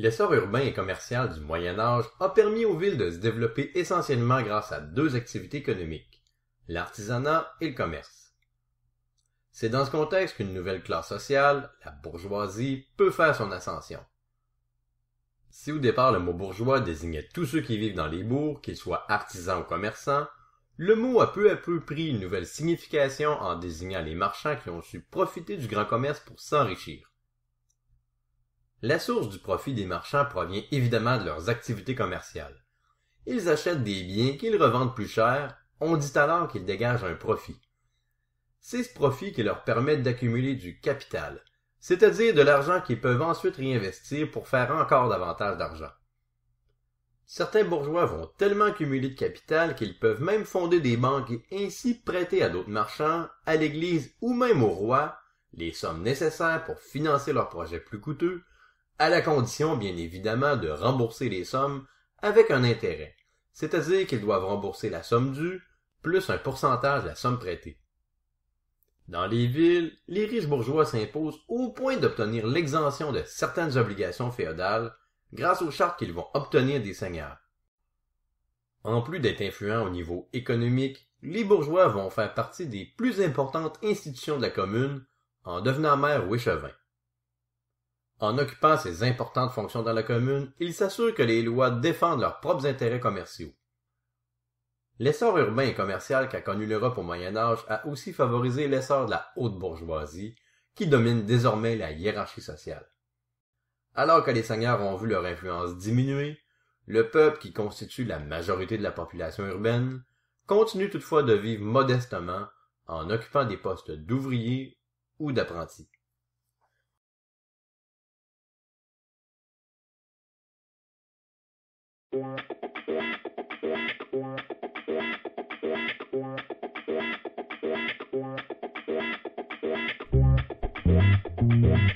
L'essor urbain et commercial du Moyen Âge a permis aux villes de se développer essentiellement grâce à deux activités économiques, l'artisanat et le commerce. C'est dans ce contexte qu'une nouvelle classe sociale, la bourgeoisie, peut faire son ascension. Si au départ le mot bourgeois désignait tous ceux qui vivent dans les bourgs, qu'ils soient artisans ou commerçants, le mot a peu à peu pris une nouvelle signification en désignant les marchands qui ont su profiter du grand commerce pour s'enrichir. La source du profit des marchands provient évidemment de leurs activités commerciales. Ils achètent des biens qu'ils revendent plus cher, on dit alors qu'ils dégagent un profit. C'est ce profit qui leur permet d'accumuler du capital, c'est-à-dire de l'argent qu'ils peuvent ensuite réinvestir pour faire encore davantage d'argent. Certains bourgeois vont tellement accumuler de capital qu'ils peuvent même fonder des banques et ainsi prêter à d'autres marchands, à l'Église ou même au roi les sommes nécessaires pour financer leurs projets plus coûteux, à la condition bien évidemment de rembourser les sommes avec un intérêt, c'est-à-dire qu'ils doivent rembourser la somme due plus un pourcentage de la somme prêtée. Dans les villes, les riches bourgeois s'imposent au point d'obtenir l'exemption de certaines obligations féodales grâce aux chartes qu'ils vont obtenir des seigneurs. En plus d'être influents au niveau économique, les bourgeois vont faire partie des plus importantes institutions de la commune en devenant maires ou échevins. En occupant ces importantes fonctions dans la commune, il s'assure que les lois défendent leurs propres intérêts commerciaux. L'essor urbain et commercial qu'a connu l'Europe au Moyen Âge a aussi favorisé l'essor de la haute bourgeoisie, qui domine désormais la hiérarchie sociale. Alors que les seigneurs ont vu leur influence diminuer, le peuple qui constitue la majorité de la population urbaine continue toutefois de vivre modestement en occupant des postes d'ouvriers ou d'apprentis. Yeah.